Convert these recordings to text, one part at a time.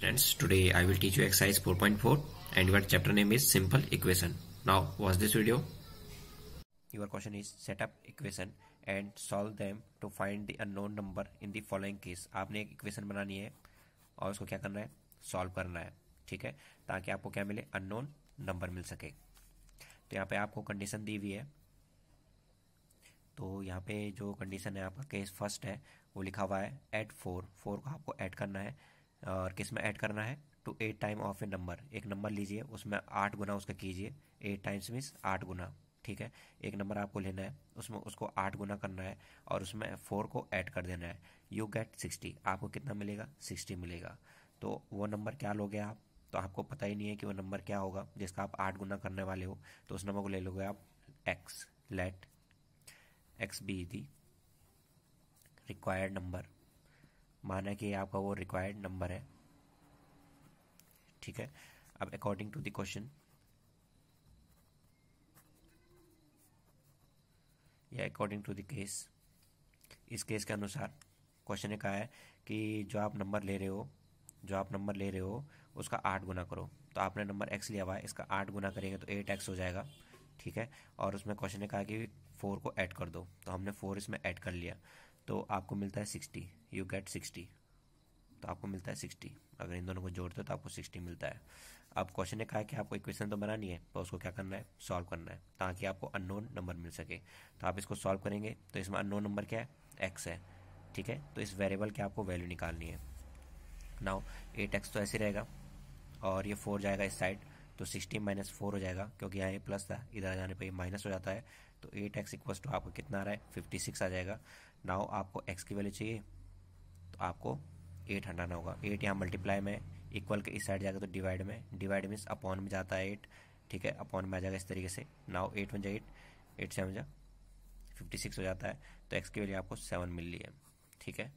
Students, today I will teach you exercise 4.4 and your chapter name is simple equation. Now watch this video. Your question is set up equation and solve them to find the unknown number in the following case. आपने एक equation बनानी है और उसको क्या करना है Solve करना है ठीक है ताकि आपको क्या मिले Unknown number मिल सके तो यहाँ पे आपको condition दी हुई है तो यहाँ पे जो condition है आपका case first है वो लिखा हुआ है add फोर फोर को आपको add करना है और किस में ऐड करना है to eight time of a number एक नंबर लीजिए उसमें आठ गुना उसका कीजिए एट टाइम्स मीन्स आठ गुना ठीक है एक नंबर आपको लेना है उसमें उसको आठ गुना करना है और उसमें फोर को ऐड कर देना है यू गेट सिक्सटी आपको कितना मिलेगा सिक्सटी मिलेगा तो वो नंबर क्या लोगे आप तो आपको पता ही नहीं है कि वो नंबर क्या होगा जिसका आप आठ गुना करने वाले हो तो उस नंबर को ले लोगे आप x let x be the required number माना कि आपका वो रिक्वायर्ड नंबर है ठीक है अब अकॉर्डिंग टू द क्वेश्चन या अकॉर्डिंग टू द केस इस केस के अनुसार क्वेश्चन ने कहा है कि जो आप नंबर ले रहे हो जो आप नंबर ले रहे हो उसका आठ गुना करो तो आपने नंबर एक्स लिया हुआ है इसका आठ गुना करेंगे तो एट एक्स हो जाएगा ठीक है और उसमें क्वेश्चन ने कहा कि फोर को ऐड कर दो तो हमने फोर इसमें ऐड कर लिया तो आपको मिलता है सिक्सटी यू गेट सिक्सटी तो आपको मिलता है सिक्सटी अगर इन दोनों को जोड़ते हो तो आपको सिक्सटी मिलता है अब क्वेश्चन ने कहा है कि आपको इक्वेशन तो बनानी है तो उसको क्या करना है सॉल्व करना है ताकि आपको अननोन नंबर मिल सके तो आप इसको सॉल्व करेंगे तो इसमें अननोन नंबर क्या है एक्स है ठीक है तो इस वेरिएबल की आपको वैल्यू निकालनी है नाउ एट एक्स तो ऐसे रहेगा और ये फोर जाएगा इस साइड तो सिक्सटी माइनस फोर हो जाएगा क्योंकि यहाँ ये प्लस था इधर आ जाने पर ये माइनस हो जाता है तो एट एक्स इक्वल टू आपको कितना आ रहा है फिफ्टी सिक्स आ जाएगा नाउ आपको एक्स की वैल्यू चाहिए तो आपको एट हंड्रेड होगा एट यहाँ मल्टीप्लाई में इक्वल के इस साइड जाएगा तो डिवाइड में डिवाइड मीन्स अपॉन में जाता है एट ठीक है अपॉन में आ जाएगा इस तरीके से नाउ एट में एट एट सेवन जा फिफ्टी सिक्स हो जाता है तो एक्स की वैल्यू आपको सेवन मिल रही है ठीक है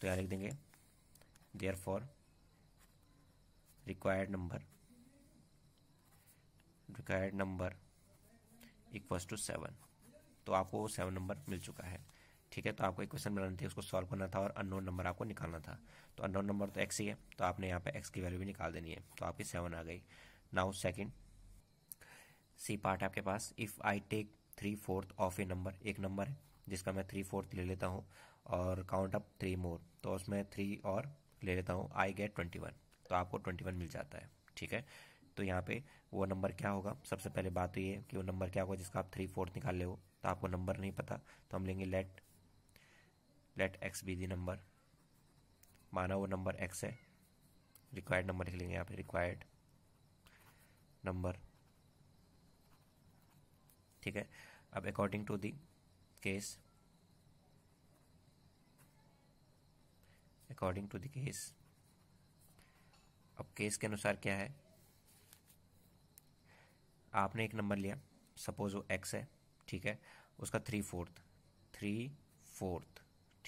तो यहाँ लिख देंगे therefore required number required number equals to seven तो आपको वो सेवन नंबर मिल चुका है ठीक है तो आपको इक्वेशन बनानी थी उसको सॉल्व करना था और अननोन नंबर आपको निकालना था तो अननोन नंबर तो एक्स ही है तो आपने यहाँ पे एक्स की वैल्यू भी निकाल देनी है तो आपकी सेवन आ गई नाउ सेकेंड सी पार्ट आपके पास if I take three fourth of a number एक नंबर है जिसका मैं थ्री फोर्थ ले लेता हूँ और काउंट अप थ्री मोर तो उसमें थ्री और ले लेता हूँ आई गेट ट्वेंटी वन तो आपको ट्वेंटी वन मिल जाता है ठीक है तो यहाँ पे वो नंबर क्या होगा सबसे पहले बात तो ये है कि वो नंबर क्या होगा जिसका आप थ्री फोर्थ निकाल ले हो तो आपको नंबर नहीं पता तो हम लेंगे let let x be the number माना वो नंबर एक्स है रिक्वायर्ड नंबर लिख लेंगे यहाँ पे रिक्वायर्ड नंबर ठीक है अब according to the case according to the case अब केस के अनुसार क्या है आपने एक नंबर लिया सपोज वो एक्स है ठीक है उसका थ्री फोर्थ थ्री फोर्थ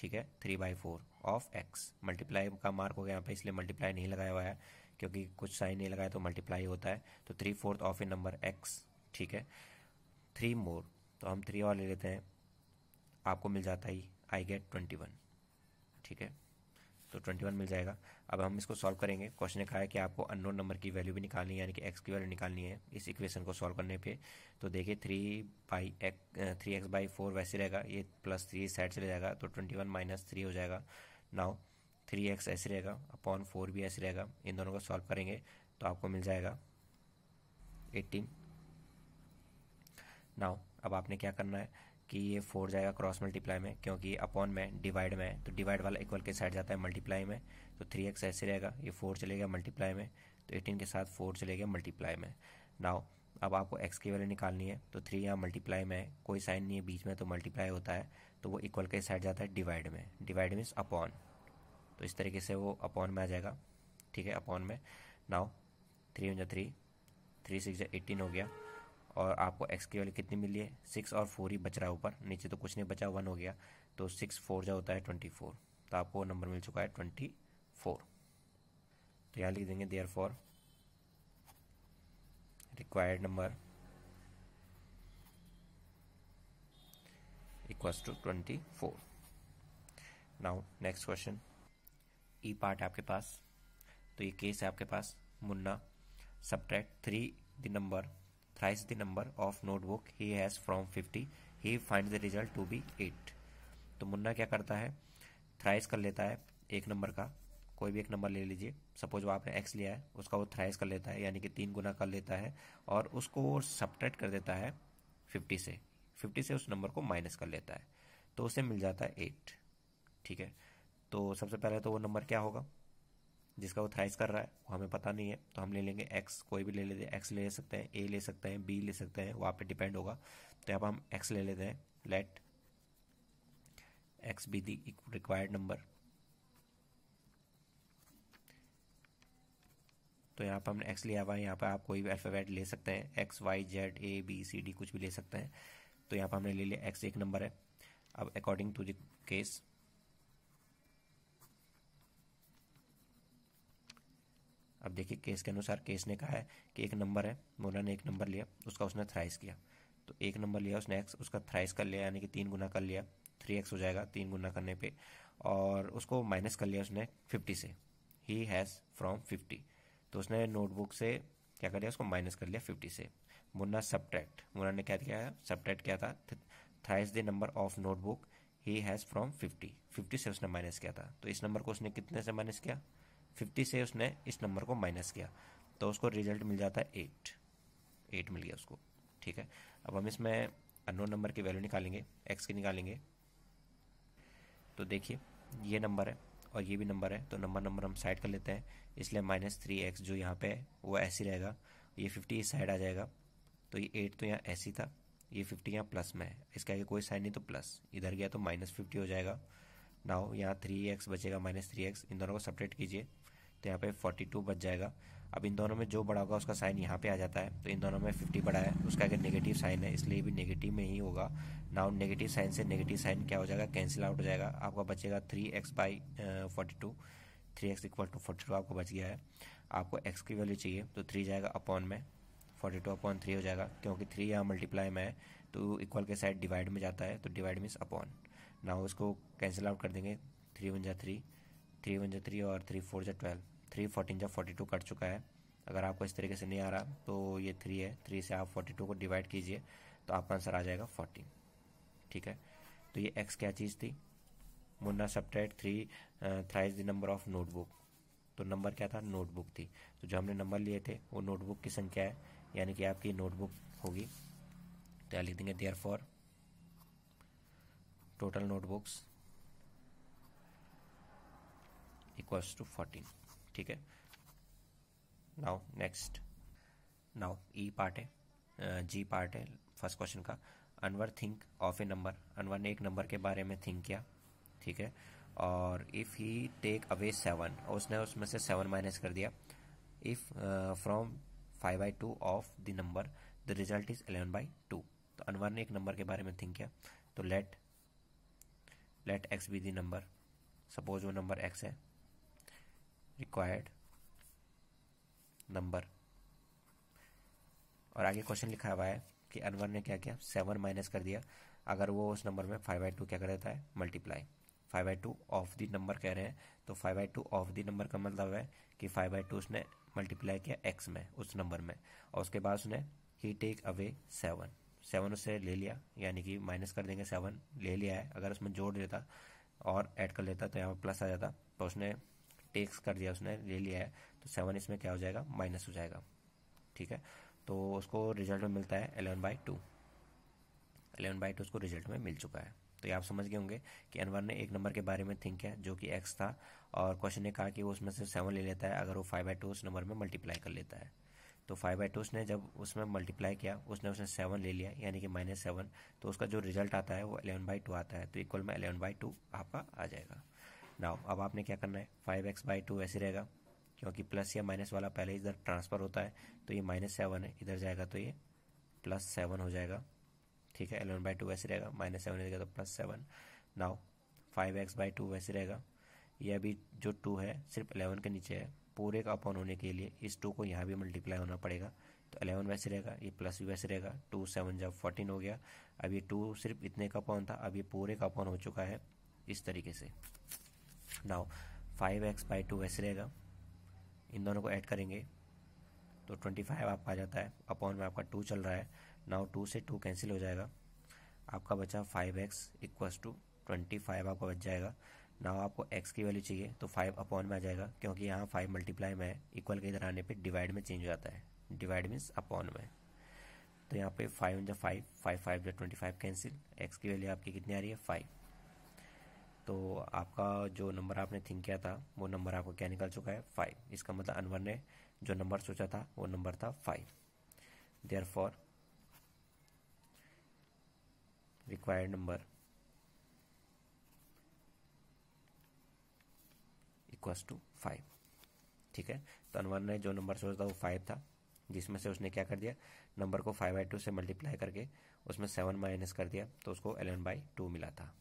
ठीक है three by four of x multiply का मार्क हो गया यहाँ पे इसलिए मल्टीप्लाई नहीं लगाया हुआ है क्योंकि कुछ साइन नहीं लगाया तो मल्टीप्लाई होता है तो three fourth of a number x ठीक है थ्री मोर तो हम थ्री और ले लेते हैं आपको मिल जाता ही आई गेट ट्वेंटी वन ठीक है तो ट्वेंटी वन मिल जाएगा अब हम इसको सॉल्व करेंगे क्वेश्चन ने कहा है कि आपको अननोन नंबर की वैल्यू भी निकालनी है यानी कि एक्स की वैल्यू निकालनी है इस इक्वेशन को सॉल्व करने पे तो देखिए three by x three x by four वैसे रहेगा ये प्लस थ्री साइड चले जाएगा तो ट्वेंटी वन माइनस थ्री हो जाएगा नाउ थ्री एक्स ऐसे रहेगा अपॉन फोर भी ऐसे रहेगा इन दोनों को सॉल्व करेंगे तो आपको मिल जाएगा एटीन नाउ अब आपने क्या करना है कि ये फोर जाएगा क्रॉस मल्टीप्लाई में क्योंकि अपॉन में डिवाइड में तो डिवाइड वाला इक्वल के साइड जाता है मल्टीप्लाई में तो थ्री एक्स ऐसे रहेगा ये फोर चले गया मल्टीप्लाई में तो एटीन के साथ फोर चले गया मल्टीप्लाई में नाउ अब आपको एक्स की वैल्यू निकालनी है तो थ्री यहाँ मल्टीप्लाई में है कोई साइन नहीं है बीच में तो मल्टीप्लाई होता है तो वो इक्वल के साइड जाता है डिवाइड में डिवाइड मीन्स अपॉन तो इस तरीके से वो अपॉन में आ जाएगा ठीक है अपॉन में नाउ थ्री इंजा थ्री थ्री सिक्स एटीन हो गया और आपको एक्स की वैल्यू कितनी मिली है सिक्स और फोर ही बच रहा है ऊपर नीचे तो कुछ नहीं बचा वन हो गया तो सिक्स फोर जो होता है ट्वेंटी फोर तो आपको नंबर मिल चुका है ट्वेंटी फोर तो यहाँ लिख देंगे therefore required number equals to twenty four now next question E part है आपके पास तो ये केस है आपके पास Munna subtract three the number multiplies the number of notebook he has from 50 he finds the result to be 8 तो मुन्ना क्या करता है थ्राइस कर लेता है एक नंबर का कोई भी एक नंबर ले लीजिए सपोज वो आपने एक्स लिया है उसका वो थ्राइस कर लेता है यानी कि तीन गुना कर लेता है और उसको वो सब्ट्रैक्ट कर देता है फिफ्टी से फिफ्टी से उस नंबर को माइनस कर लेता है तो उसे मिल जाता है एट ठीक है तो सबसे पहले तो वो नंबर क्या होगा जिसका वो थ्राइस कर रहा है वो हमें पता नहीं है तो हम ले लेंगे एक्स कोई भी ले लेते हैं एक्स ले सकते हैं ए ले सकते हैं बी ले सकते हैं वो आप पे डिपेंड होगा तो यहाँ पर हम एक्स ले लेते हैं let x be the required number तो यहाँ पर हमने एक्स लिया हुआ है यहाँ पर आप कोई भी अल्फ़ाबेट ले सकते हैं x y z a b c d कुछ भी ले सकते हैं तो यहाँ पर हमने ले लिया एक्स एक नंबर है अब अकॉर्डिंग टू द केस अब देखिए केस के अनुसार केस ने कहा है कि एक नंबर है मोला ने एक नंबर लिया उसका उसने थ्राइस किया तो एक नंबर लिया उसने एक्स उसका थ्राइस कर लिया यानी कि तीन गुना कर लिया थ्री एक्स हो जाएगा तीन गुना करने पे और उसको माइनस कर लिया उसने फिफ्टी से ही हैज़ फ्रॉम फिफ्टी तो उसने नोटबुक से क्या कर लिया उसको माइनस कर लिया फिफ्टी से मुन्ना सब्ट्रैक्ट मुन्ना ने क्या किया सब्ट्रैक्ट किया था thrice the number of notebook he has from fifty fifty से उसने माइनस किया था तो इस नंबर को उसने कितने से माइनस किया फिफ्टी से उसने इस नंबर को माइनस किया तो उसको रिजल्ट मिल जाता है एट एट मिल गया उसको ठीक है अब हम इसमें अनोन नंबर की वैल्यू निकालेंगे एक्स की निकालेंगे तो देखिए ये नंबर है और ये भी नंबर है तो नंबर नंबर हम साइड कर लेते हैं इसलिए माइनस थ्री एक्स जो यहाँ पे है वो ऐसे रहेगा ये फिफ्टी इस साइड आ जाएगा तो ये एट तो यहाँ ऐसी था ये फिफ्टी यहाँ प्लस में है इसका आगे कोई साइड नहीं तो प्लस इधर गया तो माइनस फिफ्टी हो जाएगा हो यहाँ थ्री एक्स बचेगा माइनस थ्री एक्स इन दोनों को सपरेट कीजिए तो यहाँ पे 42 बच जाएगा अब इन दोनों में जो बड़ा होगा उसका साइन यहाँ पे आ जाता है तो इन दोनों में 50 बड़ा है उसका अगर नेगेटिव साइन है इसलिए भी नेगेटिव में ही होगा नाउ नेगेटिव साइन से नेगेटिव साइन क्या हो जाएगा कैंसिल आउट हो जाएगा आपका बचेगा three x by forty two three x equal to forty two आपको बच गया है आपको एक्स की वैल्यू चाहिए तो थ्री जाएगा अपॉन में फोर्टी टू अपॉन थ्री हो जाएगा क्योंकि थ्री यहाँ मल्टीप्लाई में है तो इक्वल के साइड डिवाइड में जाता है तो डिवाइड मीन्स अपॉन ना उसको कैंसिल आउट कर देंगे थ्री वन जा थ्री थ्री वन जा थ्री और थ्री फोर जा ट्वेल्व थ्री फोर्टीन जब फोर्टी टू कट चुका है अगर आपको इस तरीके से नहीं आ रहा तो ये थ्री है थ्री से आप फोर्टी टू को डिवाइड कीजिए तो आपका आंसर आ जाएगा फोर्टीन ठीक है तो ये एक्स क्या चीज़ थी Munna subtract three thrice the number of notebook तो नंबर क्या था नोटबुक थी तो जो हमने नंबर लिए थे वो नोटबुक की संख्या है यानी कि आपकी नोटबुक होगी तो लिख देंगे therefore total notebooks equals to fourteen ठीक है now next now E part है जी पार्ट है फर्स्ट क्वेश्चन का Anwar think of a number Anwar ने एक नंबर के बारे में थिंक किया ठीक है और if he take away seven और उसने उसमें से सेवन माइनस कर दिया if from five by two of the number the result is eleven by two तो अनवर ने एक नंबर के बारे में थिंक किया तो let let x be the number suppose वो नंबर एक्स है रिक्वायर्ड नंबर और आगे क्वेश्चन लिखा हुआ है कि अनवर ने क्या किया सेवन माइनस कर दिया अगर वो उस नंबर में फाइव बाई टू क्या कर देता है multiply five by two of the number कह रहे हैं तो five by two of the number का मतलब है कि फाइव बाई टू उसने मल्टीप्लाई किया एक्स में उस नंबर में और उसके बाद उसने ही टेक अवे सेवन सेवन उससे ले लिया यानी कि माइनस कर देंगे सेवन ले लिया है अगर उसमें जोड़ देता और ऐड कर लेता तो यहाँ पर प्लस आ जाता तो उसने टेक्स कर दिया उसने ले लिया है तो सेवन इसमें क्या हो जाएगा माइनस हो जाएगा ठीक है तो उसको रिजल्ट में मिलता है eleven by two eleven by two उसको रिजल्ट में मिल चुका है तो ये आप समझ गए होंगे कि अनवर ने एक नंबर के बारे में थिंक किया जो कि एक्स था और क्वेश्चन ने कहा कि वो उसमें से सेवन ले लेता है अगर वो फाइव बाई टू उस नंबर में मल्टीप्लाई कर लेता है तो फाइव बाई टू उसने जब उसमें मल्टीप्लाई किया उसने उसने सेवन ले लिया यानी कि माइनस सेवन तो उसका जो रिजल्ट आता है वो एलेवन बाई टू आता है तो इक्वल में एलेवन बाई टू आपका आ जाएगा नाउ अब आपने क्या करना है फाइव एक्स बाई टू ऐसे रहेगा क्योंकि प्लस या माइनस वाला पहले इधर ट्रांसफर होता है तो ये माइनस सेवन है इधर जाएगा तो ये प्लस सेवन हो जाएगा ठीक है एलेवन बाई टू वैसे रहेगा माइनस सेवन रहेगा तो plus seven now five x by two वैसे रहेगा ये अभी जो टू है सिर्फ एलेवन के नीचे है पूरे का अपॉन होने के लिए इस टू को यहाँ भी मल्टीप्लाई होना पड़ेगा तो अलेवन वैसे रहेगा ये प्लस भी वैसे रहेगा टू सेवन जब फोर्टीन हो गया अब ये टू सिर्फ इतने का अपॉन था अब ये पूरे का अपॉन हो चुका है इस तरीके से now five x by two वैसे रहेगा इन दोनों को ऐड करेंगे तो ट्वेंटी फाइव आपका आ जाता है अपॉन में आपका टू चल रहा है नाउ टू से टू कैंसिल हो जाएगा आपका बचा five x equals to twenty five आपका बच जाएगा नाउ आपको एक्स की वैल्यू चाहिए तो फाइव अपॉन में आ जाएगा क्योंकि यहाँ फाइव मल्टीप्लाई में है इक्वल के इधर आने पे डिवाइड में चेंज हो जाता है डिवाइड मीन्स अपॉन में तो यहाँ पे five into five five five जो ट्वेंटी फाइव कैंसिल एक्स की वैल्यू आपकी कितनी आ रही है फाइव तो आपका जो नंबर आपने थिंक किया था वो नंबर आपका क्या निकल चुका है फाइव इसका मतलब अनवर ने जो नंबर सोचा था वो नंबर था five therefore required number equals to five ठीक है तो अनवर ने जो नंबर सोचा था वो फाइव था जिसमें से उसने क्या कर दिया नंबर को फाइव बाई टू से मल्टीप्लाई करके उसमें सेवन माइनस कर दिया तो उसको एलेवन बाई टू मिला था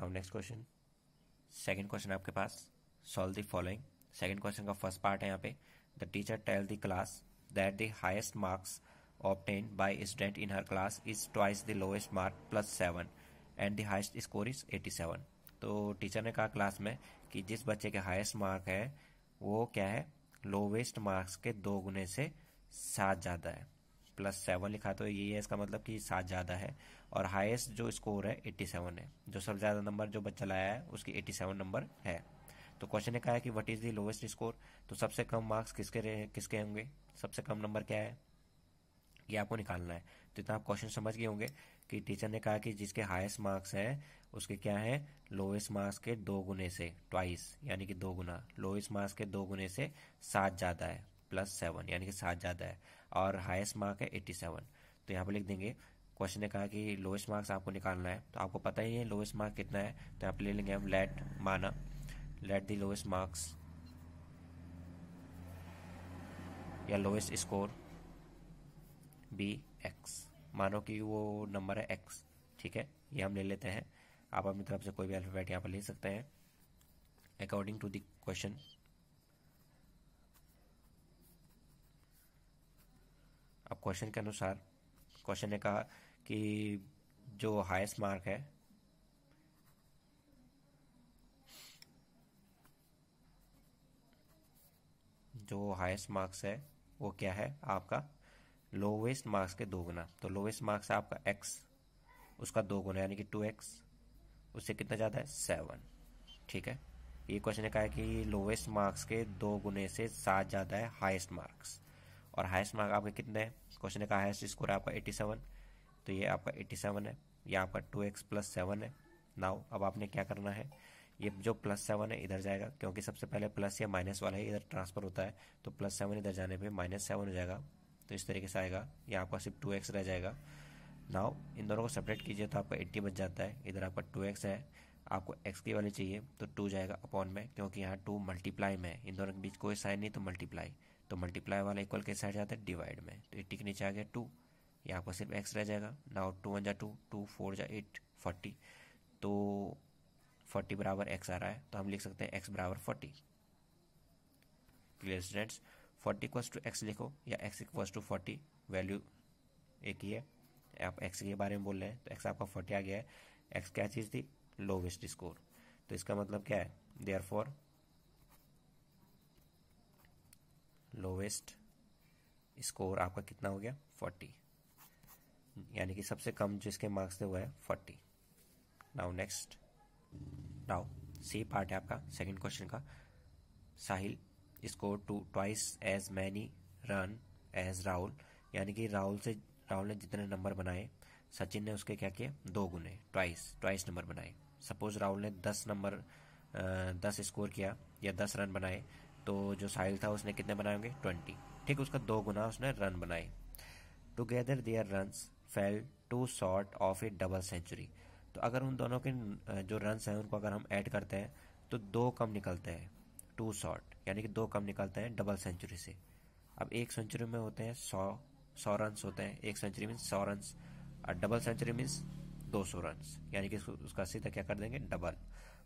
now next question second question आपके पास solve the following second question का फर्स्ट पार्ट है यहाँ पे the teacher tell the class that the highest marks obtained by student in her class is twice the lowest mark plus seven and highest score is eighty seven तो teacher ने कहा class में कि जिस बच्चे के हाइस्ट मार्क है वो क्या है लोवेस्ट मार्क्स के दो गुने से सात ज़्यादा है प्लस सेवन लिखा तो ये है इसका मतलब कि सात ज़्यादा है और हाईएस्ट जो स्कोर है एट्टी सेवन है जो सबसे ज़्यादा नंबर जो बच्चा लाया है उसकी एट्टी सेवन नंबर है तो क्वेश्चन ने कहा है कि what is the lowest score तो सबसे कम मार्क्स किसके रहे किसके होंगे सबसे कम नंबर क्या है ये आपको निकालना है तो इतना आप क्वेश्चन समझ गए होंगे कि टीचर ने कहा कि जिसके हाईएस्ट मार्क्स हैं उसके क्या है लोएस्ट मार्क्स के दो गुने से ट्वाइस यानी कि दो गुना लोएस्ट मार्क्स के दो गुने से सात ज़्यादा है प्लस सेवन यानी कि सात ज़्यादा है और हाईएस्ट मार्क है एट्टी सेवन तो यहाँ पर लिख देंगे क्वेश्चन ने कहा कि लोएस्ट मार्क्स आपको निकालना है तो आपको पता ही है लोएस्ट मार्क कितना है तो यहाँ पर ले लेंगे हम लेट माना लेट दी लोएस्ट मार्क्स या लोएस्ट स्कोर बी एक्स मानो कि वो नंबर है एक्स ठीक है ये हम ले लेते हैं आप अपनी तरफ से कोई भी अल्फ़ाबेट यहाँ पर ले सकते हैं अकॉर्डिंग टू द क्वेश्चन अब क्वेश्चन के अनुसार क्वेश्चन ने कहा कि जो हाईएस्ट मार्क है जो हाईएस्ट मार्क्स है वो क्या है आपका लोवेस्ट मार्क्स के दो गुना तो लोवेस्ट मार्क्स आपका एक्स उसका दो गुना यानी कि टू एक्स उससे कितना ज़्यादा है सेवन ठीक है ये क्वेश्चन ने कहा है कि लोवेस्ट मार्क्स के दो गुने से सात ज़्यादा है हाईएस्ट मार्क्स और हाइस्ट मार्क आपके कितने हैं क्वेश्चन का हाइस्ट स्कोर है आपका 87 तो ये आपका 87 है या आपका 2x एक्स प्लस सेवन है नाउ अब आपने क्या करना है ये जो प्लस सेवन है इधर जाएगा क्योंकि सबसे पहले प्लस या माइनस वाला ही इधर ट्रांसफर होता है तो प्लस सेवन इधर जाने पर माइनस सेवन हो जाएगा तो इस तरीके से आएगा यहाँ आपका सिर्फ टू रह जाएगा नाउ इन दोनों को सेपरेट कीजिए तो आपका एट्टी बच जाता है इधर आपका टू है आपको एक्स की वाली चाहिए तो टू जाएगा अपॉन में क्योंकि यहाँ टू मल्टीप्लाई में इन दोनों के बीच कोई साइन नहीं तो मल्टीप्लाई तो मल्टीप्लाई वाला इक्वल के साइड जाता है डिवाइड में तो एट्टी के नीचे आ गया टू यहाँ आपका सिर्फ एक्स रह जाएगा नाउ टू वन जा टू टू फोर जा एट फोर्टी तो फोर्टी बराबर एक्स आ रहा है तो हम लिख सकते हैं एक्स बराबर forty clear students forty equals to x लिखो या x equals to forty value एक ही है आप एक्स के बारे में बोल रहे हैं तो एक्स आपका फोर्टी आ गया है एक्स क्या चीज़ थी लोवेस्ट स्कोर तो इसका मतलब क्या है देयर लोवेस्ट स्कोर आपका कितना हो गया फोर्टी यानी कि सबसे कम जिसके मार्क्स थे वो है forty now next now C part है आपका सेकंड क्वेश्चन का Sahil score two twice as many run as Rahul यानी कि राहुल से राहुल ने जितने नंबर बनाए सचिन ने उसके क्या किए दो गुने ट्वाइस ट्वाइस नंबर बनाए सपोज राहुल ने दस नंबर दस स्कोर किया या दस रन बनाए तो जो साहिल था उसने कितने बनाए होंगे ट्वेंटी ठीक उसका दो गुना उसने रन बनाए together their run fell two short of a double century तो अगर उन दोनों के जो रन हैं उनको अगर हम ऐड करते हैं तो दो कम निकलते हैं टू शॉर्ट यानी कि दो कम निकलते हैं डबल सेंचुरी से अब एक सेंचुरी में होते हैं सौ सौ रन होते हैं एक सेंचुरी मीन्स सौ रन और डबल सेंचुरी मीन्स दो सौ रन यानी कि उसका सीधा क्या कर देंगे double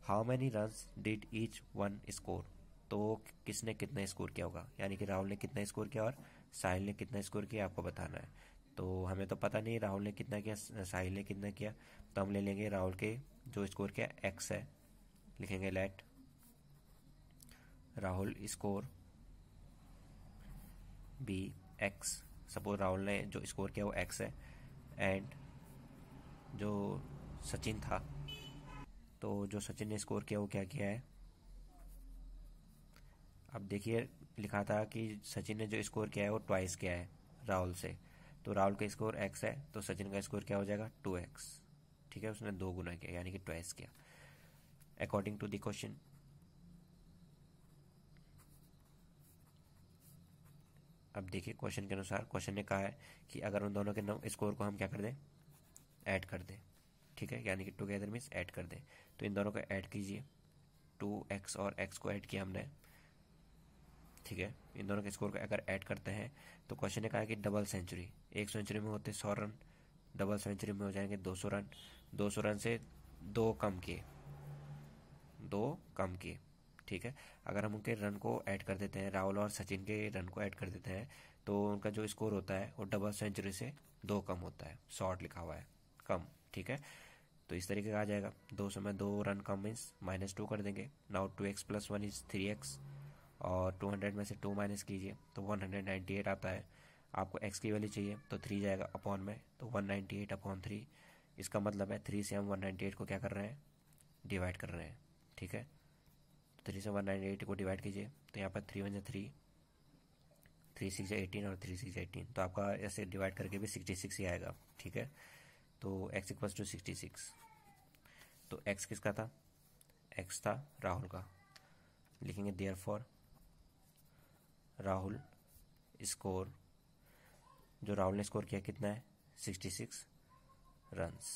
how many run did each one score तो किसने कितना स्कोर किया होगा यानी कि राहुल ने कितना स्कोर किया और साहिल ने कितना स्कोर किया आपको बताना है तो हमें तो पता नहीं राहुल ने कितना किया साहिल ने कितना किया तो हम ले लेंगे राहुल के जो स्कोर किया एक्स है लिखेंगे let Rahul score be x suppose Rahul ने जो स्कोर किया वो एक्स है एंड जो सचिन था तो जो सचिन ने स्कोर किया वो क्या किया है अब देखिए लिखा था कि सचिन ने जो स्कोर किया है वो ट्वाइस किया है राहुल से तो राहुल का स्कोर एक्स है तो सचिन का स्कोर क्या हो जाएगा टू एक्स ठीक है उसने दो गुना किया यानी कि ट्वाइस किया अकॉर्डिंग टू द क्वेश्चन अब देखिए क्वेश्चन के अनुसार क्वेश्चन ने कहा है कि अगर उन दोनों के स्कोर को हम क्या कर दें ऐड कर दें ठीक है यानी कि टुगेदर मीन्स ऐड कर दें तो इन दोनों को ऐड कीजिए टू एक्स और एक्स को ऐड किया हमने ठीक है इन दोनों के स्कोर अगर ऐड करते हैं तो क्वेश्चन ने कहा कि डबल सेंचुरी एक सेंचुरी में होते सौ रन डबल सेंचुरी में हो जाएंगे दो सौ रन दो सौ रन से दो कम किए दो कम किए ठीक है अगर हम उनके रन को ऐड कर देते हैं राहुल और सचिन के रन को ऐड कर देते हैं तो उनका जो स्कोर होता है वो डबल सेंचुरी से दो कम होता है शॉर्ट लिखा हुआ है कम ठीक है तो इस तरीके का आ जाएगा दो सौ में दो रन कम मीन्स माइनस टू कर देंगे now two x plus one is three x और 200 में से 2 माइनस कीजिए तो 198 आता है आपको x की वैल्यू चाहिए तो 3 जाएगा अपॉन में तो 198 अपॉन थ्री इसका मतलब है थ्री से हम 198 को क्या कर रहे हैं डिवाइड कर रहे हैं ठीक है तो थ्री से वन नाइन एट को डिवाइड कीजिए तो यहाँ पर three one three three six eighteen और थ्री सिक्स एटीन तो आपका ऐसे डिवाइड करके भी सिक्सटी सिक्स ही आएगा ठीक है तो x equals to sixty six तो एक्स किसका था एक्स था राहुल का लिखेंगे देयर फॉर राहुल स्कोर जो राहुल ने स्कोर किया कितना है 66 रन्स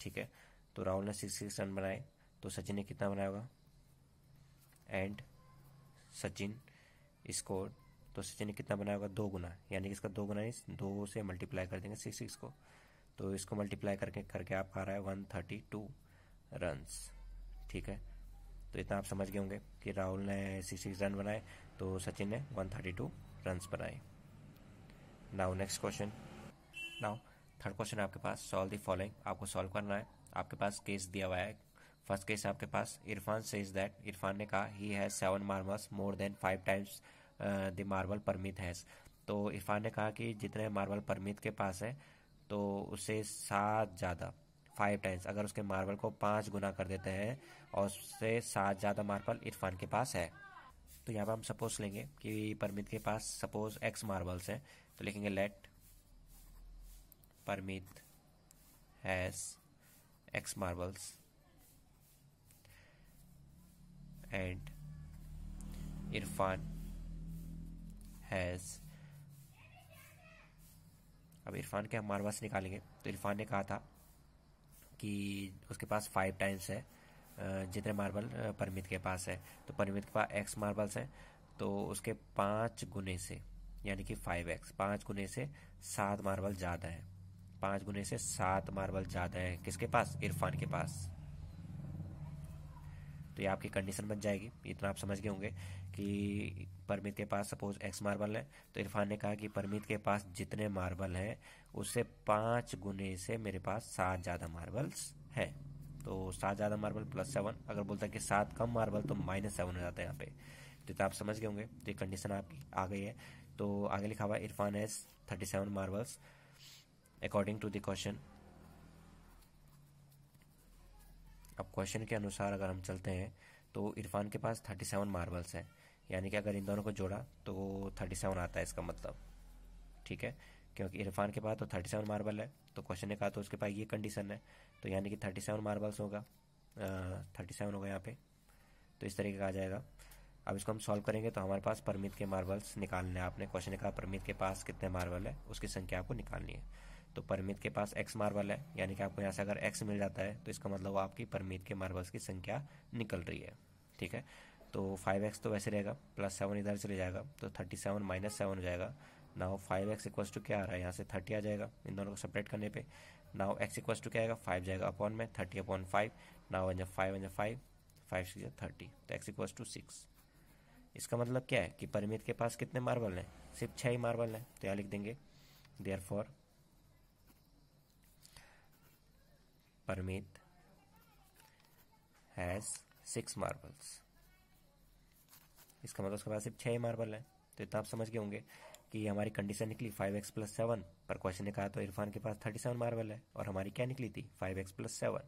ठीक है तो राहुल ने 66 रन बनाए तो सचिन ने कितना बनाया होगा एंड सचिन स्कोर तो सचिन ने कितना बनाया होगा दो गुना यानी कि इसका दो गुना इस दो से मल्टीप्लाई कर देंगे सिक्स सिक्स को तो इसको मल्टीप्लाई करके करके आप आ रहा है वन थर्टी टू रन्स ठीक है तो इतना आप समझ गए होंगे कि राहुल ने सिक्स सिक्स रन बनाए तो सचिन ने 132 रन बनाए now next question now third question आपके पास सॉल्व दी फॉलोइंग आपको सॉल्व करना है आपके पास केस दिया हुआ है फर्स्ट केस आपके पास इरफान सेज दैट इरफान ने कहा ही has seven marbles more than five times the marble Parmit has तो इरफान ने कहा कि जितने मार्बल परमित के पास है तो उससे सात ज़्यादा फाइव टाइम्स अगर उसके मार्बल को पाँच गुना कर देते हैं और उससे सात ज़्यादा मार्बल इरफान के पास है तो यहाँ पर हम सपोज लेंगे कि परमित के पास सपोज एक्स मार्बल्स है तो लिखेंगे let Parmit has x marbles and Irfan has अब इरफान के हम मार्बल्स निकालेंगे तो इरफान ने कहा था कि उसके पास फाइव टाइम्स है जितने मार्बल परमित के पास है तो परमित के पास एक्स मार्बल्स हैं तो उसके पाँच गुने से यानी कि फाइव एक्स पाँच गुने से सात मार्बल ज़्यादा है पाँच गुने से सात मार्बल ज़्यादा है किसके पास इरफान के पास तो ये आपकी कंडीशन बन जाएगी इतना आप समझ गए होंगे कि परमित के पास सपोज एक्स मार्बल है तो इरफान ने कहा कि परमित के पास जितने मार्बल हैं उससे पाँच गुने से मेरे पास सात ज़्यादा मार्बल्स हैं तो सात ज़्यादा मार्बल प्लस सेवन अगर बोलता है कि सात कम मार्बल तो माइनस सेवन हो जाता है यहाँ पे तो आप समझ गए होंगे तो कंडीशन आपकी आ गई है तो आगे लिखा हुआ Irfan has thirty seven marbles according to the question अब क्वेश्चन के अनुसार अगर हम चलते हैं तो इरफान के पास थर्टी सेवन मार्बल्स हैं यानी कि अगर इन दोनों को जोड़ा तो थर्टी सेवन आता है इसका मतलब ठीक है क्योंकि इरफान के पास तो थर्टी सेवन मार्बल है तो क्वेश्चन ने कहा तो उसके पास ये कंडीशन है तो यानी कि थर्टी सेवन मार्बल्स होगा थर्टी सेवन होगा यहाँ पे तो इस तरीके का आ जाएगा अब इसको हम सॉल्व करेंगे तो हमारे पास परमित के मार्बल्स निकालने हैं आपने क्वेश्चन ने कहा परमित के पास कितने मार्बल है उसकी संख्या आपको निकालनी है तो परमित के पास एक्स मार्बल है यानी कि आपको यहाँ से अगर एक्स मिल जाता है तो इसका मतलब आपकी परमित के मार्बल्स की संख्या निकल रही है ठीक है तो फाइव एक्स तो वैसे रहेगा प्लस सेवन इधर चले जाएगा तो थर्टी सेवन माइनस सेवन हो जाएगा now five x equals to क्या आ रहा है यहाँ से थर्टी आ जाएगा इन दोनों को सेपरेट करने पे नाउ एक्स इक्वस टू क्या आएगा फाइव जाएगा अपॉन में थर्टी अपॉन फाइव नाउ जब फाइव जब फाइव फाइव सिक्स थर्टी तो एक्स इक्वस टू सिक्स इसका मतलब क्या है कि परिमित के पास कितने मार्बल हैं सिर्फ छः ही मार्बल हैं तो यहाँ लिख देंगे therefore Parmit has six marbles इसका मतलब उसके पास सिर्फ छः मार्बल हैं तो इतना आप समझ गए होंगे कि हमारी कंडीशन निकली फाइव एक्स प्लस सेवन पर क्वेश्चन ने कहा तो इरफान के पास थर्टी सेवन मार्बल है और हमारी क्या निकली थी फाइव एक्स प्लस सेवन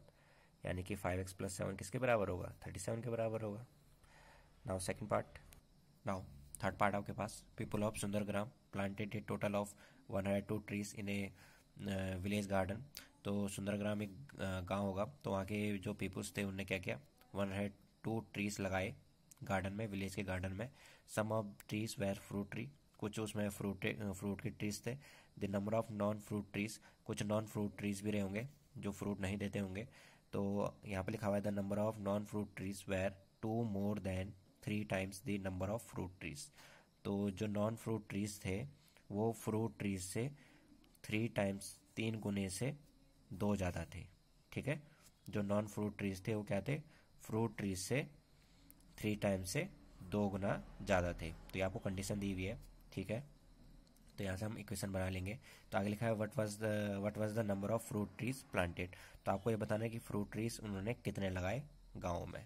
यानी कि फाइव एक्स प्लस सेवन किसके बराबर होगा थर्टी सेवन के बराबर होगा now second part now third part आपके पास people of Sundargram planted a total of one hundred two trees in a village garden तो सुंदरग्राम एक uh, गाँव होगा तो वहाँ के जो पीपल्स थे उनने क्या किया वन हंड्रेड टू ट्रीज लगाए गार्डन में विलेज के गार्डन में some of trees were fruit tree कुछ उसमें फ्रूट फ्रूट के ट्रीज थे the number of non fruit trees कुछ नॉन फ्रूट ट्रीज भी रहे होंगे जो फ्रूट नहीं देते होंगे तो यहाँ पे लिखा हुआ है the number of non fruit trees were two more than three times the number of fruit trees तो जो नॉन फ्रूट ट्रीज थे वो फ्रूट ट्रीज से थ्री टाइम्स तीन गुने से दो ज़्यादा थे ठीक है जो नॉन फ्रूट ट्रीज थे वो क्या थे फ्रूट ट्रीज से थ्री टाइम्स से दो गुना ज़्यादा थे तो ये आपको कंडीशन दी हुई है ठीक है तो यहाँ से हम इक्वेशन बना लेंगे तो आगे लिखा है what was the what was the number of fruit trees planted तो आपको ये बताना है कि फ्रूट ट्रीज उन्होंने कितने लगाए गाँव में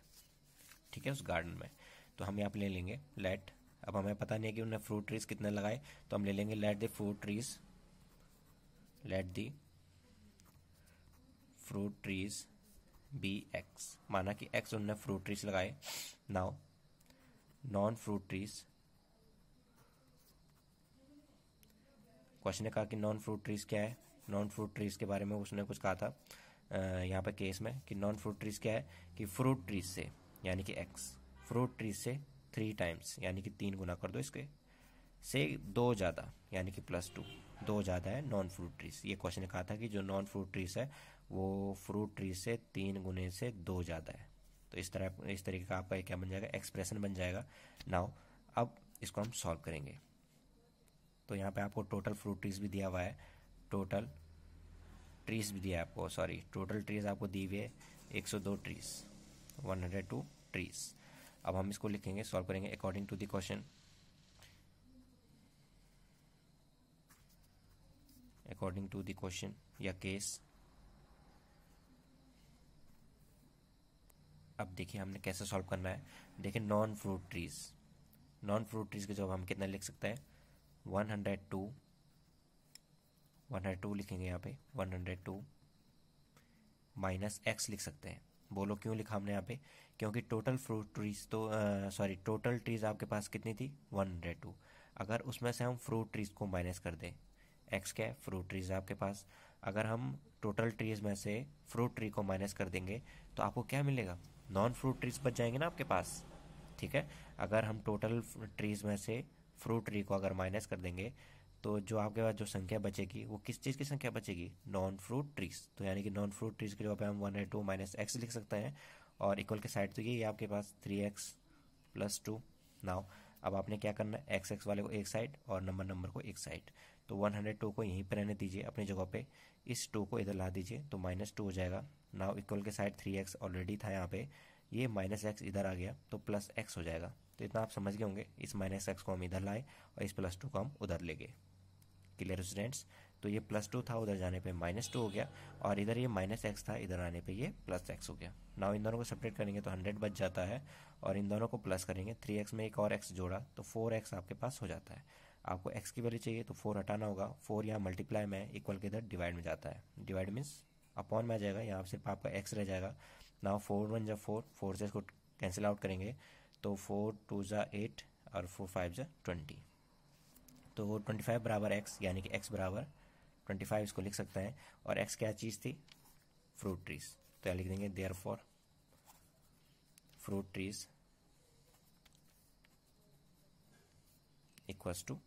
ठीक है उस गार्डन में तो हम यहाँ पर ले लेंगे लेट अब हमें पता नहीं है कि उन्होंने फ्रूट ट्रीज कितने लगाए तो हम ले लेंगे let the fruit trees let the fruit trees be x माना कि एक्स उन्होंने फ्रूट ट्रीज लगाए now non fruit trees question ने कहा कि नॉन फ्रूट ट्रीज़ क्या है नॉन फ्रूट ट्रीज़ के बारे में उसने कुछ कहा था यहाँ पर केस में कि नॉन फ्रूट ट्रीज़ क्या है कि फ्रूट ट्रीज से यानी कि एक्स फ्रूट ट्रीज से थ्री टाइम्स यानी कि तीन गुना कर दो इसके से दो ज़्यादा यानी कि प्लस टू दो ज़्यादा है नॉन फ्रूट ट्रीज ये क्वेश्चन ने कहा था कि जो नॉन फ्रूट ट्रीज है वो फ्रूट ट्रीज से तीन गुने से दो ज़्यादा है तो इस तरह इस तरीके का आपका क्या बन जाएगा एक्सप्रेशन बन जाएगा नाउ अब इसको हम सॉल्व करेंगे तो यहाँ पे आपको टोटल फ्रूट ट्रीज भी दिया हुआ है टोटल ट्रीज भी दिया है आपको सॉरी टोटल ट्रीज आपको दी हुई है एक सौ दो trees one hundred two trees अब हम इसको लिखेंगे सॉल्व करेंगे according to the question according to the question या केस अब देखिए हमने कैसे सॉल्व करना है देखिए non fruit trees non fruit trees के जवाब हम कितना लिख सकते हैं one hundred two one hundred two लिखेंगे यहाँ पे one hundred two minus x लिख सकते हैं बोलो क्यों लिखा हमने यहाँ पे क्योंकि टोटल फ्रूट ट्रीज तो सॉरी टोटल ट्रीज आपके पास कितनी थी वन हंड्रेड टू अगर उसमें से हम फ्रूट ट्रीज को माइनस कर दें एक्स क्या है फ्रूट ट्रीज आपके पास अगर हम टोटल ट्रीज में से फ्रूट ट्री को माइनस कर देंगे तो आपको क्या मिलेगा नॉन फ्रूट ट्रीज बच जाएंगे ना आपके पास ठीक है अगर हम टोटल ट्रीज में से फ्रूट ट्री को अगर माइनस कर देंगे तो जो आपके पास जो संख्या बचेगी वो किस चीज़ की संख्या बचेगी नॉन फ्रूट ट्रीज तो यानी कि नॉन फ्रूट ट्रीज के जगह पे हम वन है टू माइनस एक्स लिख सकते हैं और इक्वल के साइड तो ये आपके पास three x plus two now अब आपने क्या करना है एक्स एक्स वाले को एक साइड और नंबर नंबर को एक साइड तो वन हंड्रेड टू को यहीं पर रहने दीजिए अपनी जगह पे इस टू को इधर ला दीजिए तो माइनस टू हो जाएगा नाव इक्वल के साइड थ्री एक्स ऑलरेडी था यहाँ पे ये माइनस एक्स इधर आ गया तो प्लस एक्स हो जाएगा तो इतना आप समझ गए होंगे इस माइनस एक्स को हम इधर लाए और इस प्लस टू को हम उधर ले गए क्लियर स्टूडेंट्स तो ये प्लस टू था उधर जाने पे माइनस टू हो गया और इधर ये माइनस एक्स था इधर आने पे ये प्लस एक्स हो गया नाउ इन दोनों को सेपरेट करेंगे तो हंड्रेड बच जाता है और इन दोनों को प्लस करेंगे थ्री एक्स में एक और एक्स जोड़ा तो फोर एक्स आपके पास हो जाता है आपको एक्स की वैल्यू चाहिए तो फोर हटाना होगा फोर यहाँ मल्टीप्लाई में इक्वल के इधर डिवाइड में जाता है डिवाइड मीन्स अपॉन में आ जाएगा यहाँ सिर्फ आपका एक्स रह जाएगा ना फोर वन जब फोर फोर से इसको कैंसिल आउट करेंगे तो फोर टू ज़ा एट और फोर फाइव ज़ा ट्वेंटी तो ट्वेंटी फाइव बराबर एक्स यानी कि एक्स बराबर ट्वेंटी फाइव इसको लिख सकते हैं और एक्स क्या चीज़ थी फ्रूट ट्रीज तो यहाँ लिख देंगे therefore fruit trees equals to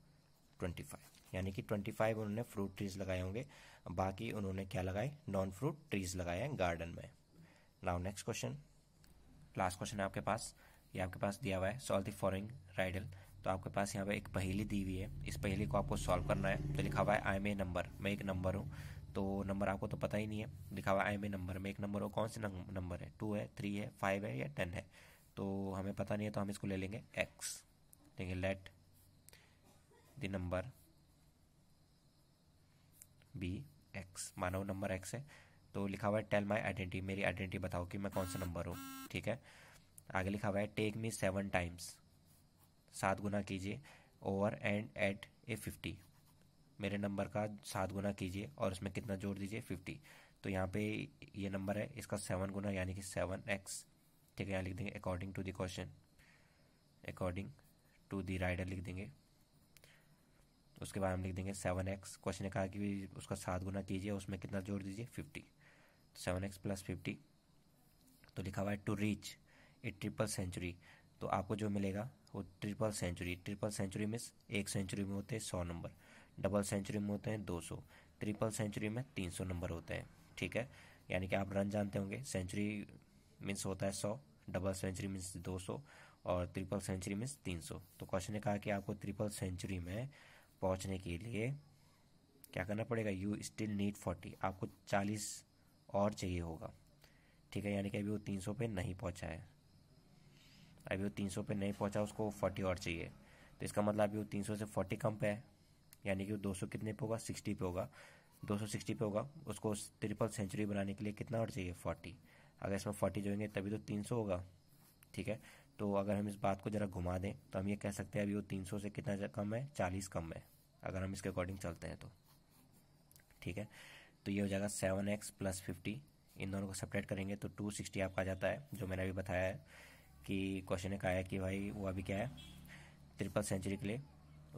twenty five यानी कि ट्वेंटी फाइव उन्होंने फ्रूट ट्रीज लगाए होंगे बाकी उन्होंने क्या लगाए नॉन फ्रूट ट्रीज लगाए हैं गार्डन में now next question last question है आपके पास ये आपके पास दिया हुआ है सॉल्व द फॉरिंग राइडल तो आपके पास यहाँ पे एक पहेली दी हुई है इस पहेली को आपको सॉल्व करना है तो लिखा हुआ है आई एम ए नंबर मैं एक नंबर हूँ तो नंबर आपको तो पता ही नहीं है लिखा हुआ आई एम ए नंबर मैं एक नंबर हूँ कौन से नंबर है टू है थ्री है फाइव है या टेन है तो हमें पता नहीं है तो हम इसको ले लेंगे एक्स लेंगे let the number be x मानव नंबर एक्स है तो लिखा हुआ है टेल माई आइडेंटिटी मेरी आइडेंटिटी बताओ कि मैं कौन सा नंबर हूँ ठीक है आगे लिखा हुआ है टेक मी सेवन टाइम्स सात गुना कीजिए over and at a fifty मेरे नंबर का सात गुना कीजिए और उसमें कितना जोड़ दीजिए फिफ्टी तो यहाँ पे ये नंबर है इसका सेवन गुना यानी कि सेवन एक्स ठीक है यहाँ लिख देंगे according to the question according to the rider लिख देंगे उसके बाद हम लिख देंगे सेवन एक्स क्वेश्चन ने कहा कि उसका सात गुना कीजिए उसमें कितना जोड़ दीजिए fifty seven x plus fifty तो लिखा हुआ है to reach a triple century तो आपको जो मिलेगा वो ट्रिपल सेंचुरी ट्रिपल सेंचुरी में एक सेंचुरी में होते हैं सौ नंबर डबल सेंचुरी में होते हैं दो सौ ट्रिपल सेंचुरी में तीन सौ नंबर होते हैं ठीक है यानी कि आप रन जानते होंगे सेंचुरी मीन्स होता है सौ डबल सेंचुरी मीन्स दो सौ और ट्रिपल सेंचुरी मीन्स तीन सौ तो क्वेश्चन ने कहा कि आपको ट्रिपल सेंचुरी में पहुंचने के लिए क्या करना पड़ेगा यू स्टिल नीड फोर्टी आपको चालीस और चाहिए होगा ठीक है यानी कि अभी वो तीन सौ पे नहीं पहुंचा है अभी वो तीन सौ पर नहीं पहुँचा उसको फोर्टी और चाहिए तो इसका मतलब अभी वो तीन सौ से फोर्टी कम पे है यानी कि वो दो सौ कितने पे होगा सिक्सटी पे होगा दो सौ सिक्सटी पे होगा उसको ट्रिपल सेंचुरी बनाने के लिए कितना और चाहिए फोर्टी अगर इसमें फोर्टी जोड़ेंगे तभी तो तीन सौ होगा ठीक है तो अगर हम इस बात को ज़रा घुमा दें तो हम ये कह सकते हैं अभी वो तीन सौ से कितना कम है चालीस कम है अगर हम इसके अकॉर्डिंग चलते हैं तो ठीक है तो ये हो जाएगा सेवन एक्स प्लस फिफ्टी इन दोनों को सेपरेट करेंगे तो टू सिक्सटी आपका आ जाता है जो मैंने अभी बताया है कि क्वेश्चन ने कहा है कि भाई वो अभी क्या है ट्रिपल सेंचुरी के लिए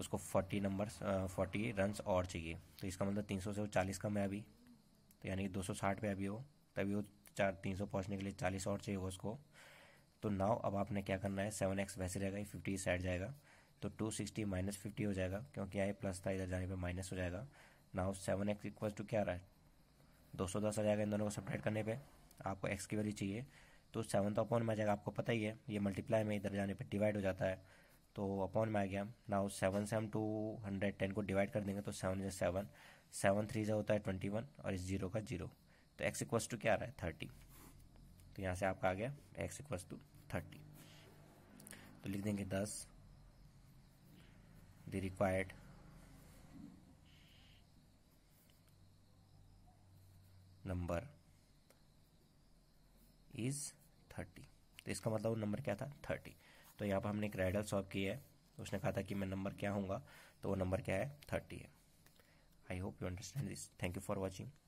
उसको फोर्टी नंबर फोर्टी रन और चाहिए तो इसका मतलब तीन सौ से वो चालीस कम है अभी तो यानी कि दो सौ साठ पे अभी हो तभी वो चार तीन सौ पहुँचने के लिए चालीस और चाहिए उसको तो नाव अब आपने क्या करना है सेवन एक्स वैसे रहेगा ही फिफ्टी साइड जाएगा तो टू सिक्सटी माइनस फिफ्टी हो जाएगा क्योंकि यहाँ प्लस था इधर जाने पर माइनस हो जाएगा now seven x equal to क्या रहा है दो सौ दस आ जाएगा इन दोनों को सपरेट करने पर आपको एक्स की वैल्यू चाहिए तो सेवन तो अपॉन में आ जाएगा आपको पता ही है ये मल्टीप्लाई में इधर जाने पर डिवाइड हो जाता है तो अपॉन में आ गया नाउ सेवन से हम टू हंड्रेड टेन को डिवाइड कर देंगे तो सेवन जो सेवन सेवन थ्री जो होता है ट्वेंटी वन और इस जीरो का जीरो तो एक्स इक्वस टू क्या आ रहा है थर्टी तो यहाँ से आपका आ गया एक्स इक्वस टू थर्टी तो लिख देंगे thus the required number is thirty तो इसका मतलब नंबर क्या था थर्टी तो यहाँ पर हमने एक राइडल सॉल्व किया है उसने कहा था कि मैं नंबर क्या हूँगा तो वो नंबर क्या है थर्टी है I hope you understand this thank you for watching